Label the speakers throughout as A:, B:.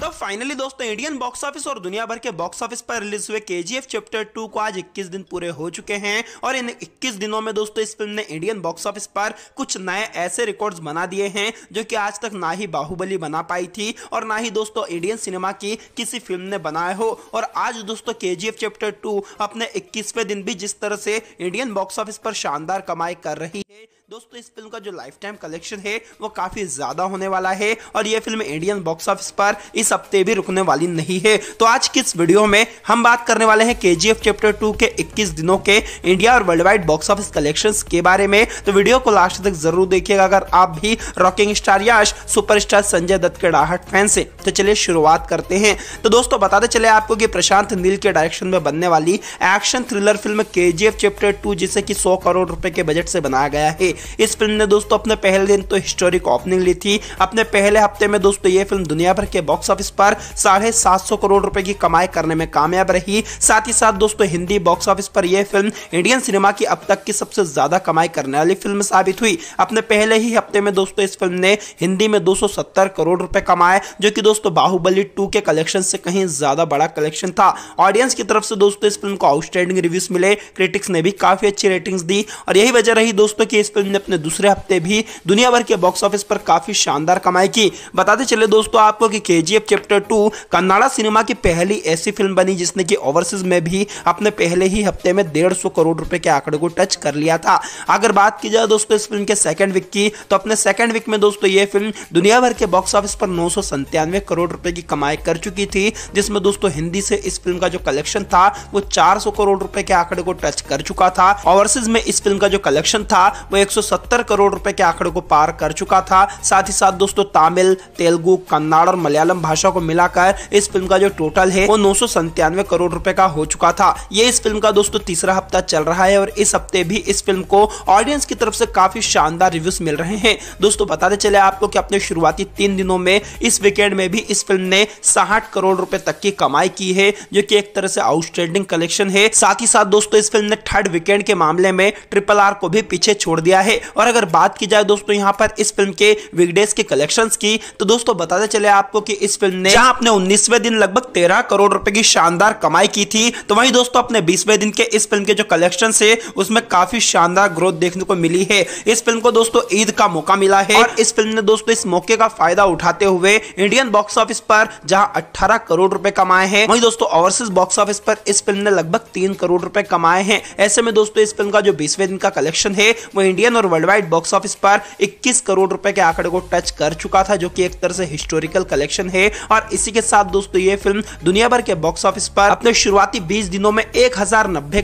A: तो फाइनली दोस्तों Indian box office और दुनिया भर के बॉक्स ऑफिस पर रिलीज हुए के चैप्टर टू को आज इक्कीस दिन पूरे हो चुके हैं और इन इक्कीस दिनों में दोस्तों इस फिल्म ने इंडियन बॉक्स ऑफिस पर कुछ नए ऐसे रिकॉर्ड्स बना दिए हैं जो कि आज तक ना ही बाहुबली बना पाई थी और ना ही दोस्तों इंडियन सिनेमा की किसी फिल्म ने बनाए हो और आज दोस्तों के चैप्टर टू अपने इक्कीसवें दिन भी जिस तरह से इंडियन बॉक्स ऑफिस पर शानदार कमाई कर रही दोस्तों इस फिल्म का जो लाइफ टाइम कलेक्शन है वो काफ़ी ज़्यादा होने वाला है और ये फिल्म इंडियन बॉक्स ऑफिस पर इस हफ्ते भी रुकने वाली नहीं है तो आज की इस वीडियो में हम बात करने वाले हैं के चैप्टर टू के इक्कीस दिनों के इंडिया और worldwide box office collection के बारे में तो वीडियो को लास्ट तक जरूर देखिएगा अगर आप भी rocking star Yash super Sanjay Dutt के डाहट फैन से तो चलिए शुरुआत करते हैं तो दोस्तों बताते चले आपको कि प्रशांत नील के डायरेक्शन में बनने वाली एक्शन थ्रिलर फिल्म के चैप्टर टू जिसे कि सौ करोड़ रुपए के बजट से बनाया गया है इस फिल्म ने दोस्तों अपने पहले दिन तो हिस्टोरिक ओपनिंग ली थी अपने पहले हफ्ते में दोस्तों ये फिल्म दुनिया भर के बॉक्स ऑफिस पर साढ़े सात सौ करोड़ रुपए की कमाई करने में कामयाब रही साथ ही साथ दोस्तों हिंदी बॉक्स ऑफिस पर यह फिल्म इंडियन सिनेमा की अब तक की सबसे ज्यादा कमाई करने वाली फिल्म साबित हुई अपने पहले ही हफ्ते में दोस्तों इस फिल्म ने हिंदी में 270 करोड़ रुपए कमाए जो कि दोस्तों बाहुबली टू के कलेक्शन से कहीं ज्यादा बड़ा कलेक्शन था ऑडियंस की तरफ से दोस्तों इस फिल्म को आउटस्टैंडिंग रिव्यूज मिले क्रिटिक्स ने भी काफी अच्छी रेटिंग्स दी और यही वजह रही दोस्तों की इस फिल्म ने अपने दूसरे हफ्ते भी दुनिया भर के बॉक्स ऑफिस पर काफी शानदार कमाई की बताते चले दोस्तों आपको कि के चैप्टर टू कन्नाड़ा सिनेमा की पहली ऐसी फिल्म बनी जिसने की ओवरसीज में भी अपने पहले ही हफ्ते में डेढ़ करोड़ रुपए के आंकड़े को टच कर लिया था अगर बात की जाए दोस्तों इस फिल्म के सेकंड वीक की तो अपने सेकंड वीक में दोस्तों ये फिल्म दुनिया भर के बॉक्स ऑफिस पर नौ करोड़ रुपए की कमाई कर चुकी थी जिसमें दोस्तों हिंदी से इस फिल्म का जो कलेक्शन था वो 400 करोड़ रुपए के आंकड़े को टच कर चुका था ओवरसीज में इस फिल्म का जो कलेक्शन था वो एक 170 करोड़ रुपए के आंकड़े को पार कर चुका था साथ ही साथ दोस्तों तमिल तेलुगु कन्नाड़ और मलयालम भाषा को मिलाकर इस फिल्म का जो टोटल है वो नौ करोड़ रुपए का हो चुका था ये इस फिल्म का दोस्तों तीसरा हफ्ता चल रहा है और इस हफ्ते भी इस फिल्म को ऑडियंस की तरफ से काफी शानदार रिव्यूज मिल रहे हैं दोस्तों बताते चले आपको कि अपने शुरुआती तीन दिनों में इस वीकेंड में भी इस फिल्म ने साठ करोड़ रुपए तक की कमाई की है जो कि एक तरह से आउटस्टैंडिंग कलेक्शन है साथ ही साथ दोस्तों इस फिल्म ने थर्ड वीकेंड के मामले में ट्रिपल आर को भी पीछे छोड़ दिया है है और अगर बात की जाए दोस्तों यहाँ पर इस फिल्म के विगडेस के कलेक्शन की तो दोस्तों बताते चले आपको कि इस फिल्म ने जहां अपने उन्नीसवे दिन लगभग तेरह करोड़ रुपए की शानदार कमाई की थी तो वहीं दोस्तों अपने बीसवे दिन के इस फिल्म के जो कलेक्शन है उसमें काफी शानदार ग्रोथ देखने को मिली है इस फिल्म को दोस्तों ईद का मौका मिला है और इस फिल्म ने दोस्तों इस मौके का फायदा उठाते हुए इंडियन बॉक्स ऑफिस पर जहां 18 करोड़ रुपए कमाए हैं वहीं दोस्तों ओवरसीज बॉक्स ऑफिस पर इस फिल्म ने लगभग तीन करोड़ रुपए कमाए हैं ऐसे में दोस्तों इस फिल्म का जो बीसवे दिन का कलेक्शन है वो इंडियन और वर्ल्ड वाइड बॉक्स ऑफिस पर 21 करोड़ रुपए के आंकड़े को टच कर चुका था जो कि एक तरह से हिस्टोरिकल कलेक्शन है और इसी के साथ दोस्तों ये फिल्म दुनिया भर के बॉक्स ऑफिस पर अपने शुरुआती बीस दिनों में एक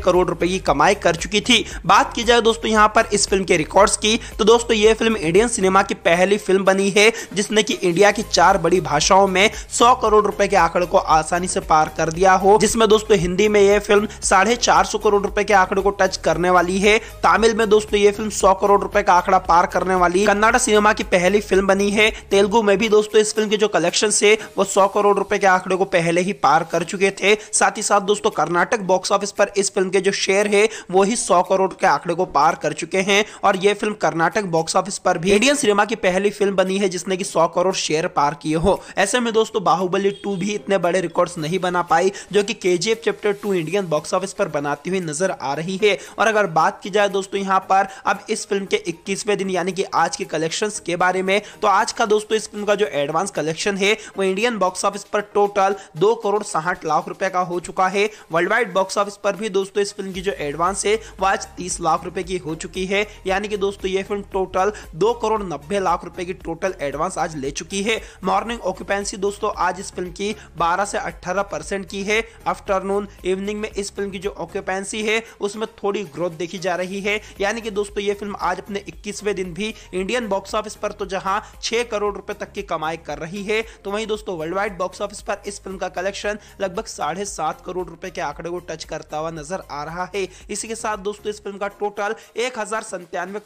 A: करोड़ रुपए की कमाई कर चुकी थी बात की जाए दोस्तों यहाँ पर इस फिल्म के रिकॉर्ड की तो दोस्तों ये फिल्म इंडियन सिनेमा की पहली फिल्म बनी है जिसने की इंडिया की चार बड़ी भाषाओं में सौ करोड़ रुपए के आंकड़े को आसानी से पार कर दिया हो जिसमें दोस्तों हिंदी में यह फिल्म साढ़े चार सौ करोड़ रुपए के आंकड़े को टच करने वाली है तमिल में दोस्तों ये फिल्म सौ करोड़ रुपए का आंकड़ा पार करने वाली कन्नाडा सिनेमा की पहली फिल्म बनी है तेलुगु में भी दोस्तों इस फिल्म के जो कलेक्शन है वो सौ करोड़ रुपए के आंकड़े को पहले ही पार कर चुके थे साथ ही साथ दोस्तों कर्नाटक बॉक्स ऑफिस पर इस फिल्म के जो शेयर है वो ही सौ करोड़ के आंकड़े को पार कर चुके हैं और ये फिल्म कर्नाटक बॉक्स ऑफिस पर भी इंडियन सिनेमा की पहली फिल्म बनी है जिसने की सौ करोड़ शेयर पार किए हो ऐसे में दोस्तों बाहुबली टू भी इतने बड़े रिकॉर्ड नहीं बना पाई जो की के chapter two Indian box office पर बनाती हुई नजर आ रही है और अगर बात की जाए दोस्तों यहाँ पर अब इस फिल्म के 21वें दिन यानी कि आज के कलेक्शन के बारे में तो आज का दोस्तों इस फिल्म का जो एडवांस कलेक्शन है वो इंडियन बॉक्स ऑफिस पर टोटल दो करोड़ साठ लाख रुपए का हो चुका है वर्ल्ड वाइड बॉक्स ऑफिस पर भी दोस्तों इस फिल्म की जो एडवांस है वो आज तीस लाख रुपए की हो चुकी है यानी कि दोस्तों ये फिल्म टोटल दो करोड़ नब्बे लाख रुपए की टोटल एडवांस आज ले चुकी है मॉर्निंग ऑक्यूपेंसी दोस्तों आज इस फिल्म की बारह से 18 परसेंट की है आफ्टरनून इवनिंग में इस फिल्म की जो ऑक्यूपेंसी है उसमें थोड़ी ग्रोथ देखी जा रही है यानी कि दोस्तों ये फिल्म आज अपने 21वें दिन भी इंडियन बॉक्स ऑफिस पर तो जहां 6 करोड़ रुपए तक की कमाई कर रही है तो वहीं दोस्तों वर्ल्ड वाइड बॉक्स ऑफिस पर इस फिल्म का कलेक्शन लगभग साढ़े सात करोड़ रुपए के आंकड़े को टच करता हुआ नजर आ रहा है इसी के साथ दोस्तों इस फिल्म का टोटल एक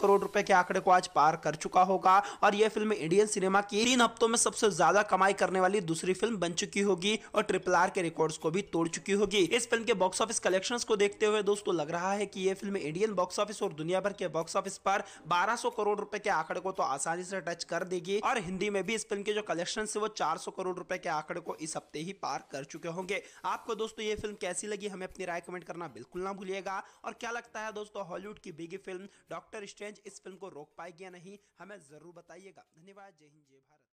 A: करोड़ रुपए के आंकड़े को आज पार कर चुका होगा और यह फिल्म इंडियन सिनेमा की तीन हफ्तों में सबसे ज्यादा कमाई करने वाली दूसरी फिल्म बन चुकी होगी और ट्रिपल आर के रिकॉर्ड को भी तोड़ चुकी होगी इस फिल्म के बॉक्स ऑफिस कलेक्शन को देखते हुए दोस्तों लग रहा है की यह फिल्म इंडियन बॉक्स ऑफिस और दुनिया भर के बॉक्स ऑफिस पर 1200 करोड़ रुपए के आंकड़े को तो आसानी से टच कर देगी और हिंदी में भी इस फिल्म के जो कलेक्शन है वो 400 करोड़ रुपए के आंकड़े को इस हफ्ते ही पार कर चुके होंगे आपको दोस्तों ये फिल्म कैसी लगी हमें अपनी राय कमेंट करना बिल्कुल ना भूलिएगा और क्या लगता है दोस्तों हॉलीवुड की बिगी फिल्म डॉक्टर स्ट्रेंज इस फिल्म को रोक पाएगी या नहीं हमें जरूर बताइएगा धन्यवाद जय हिंद जय भारत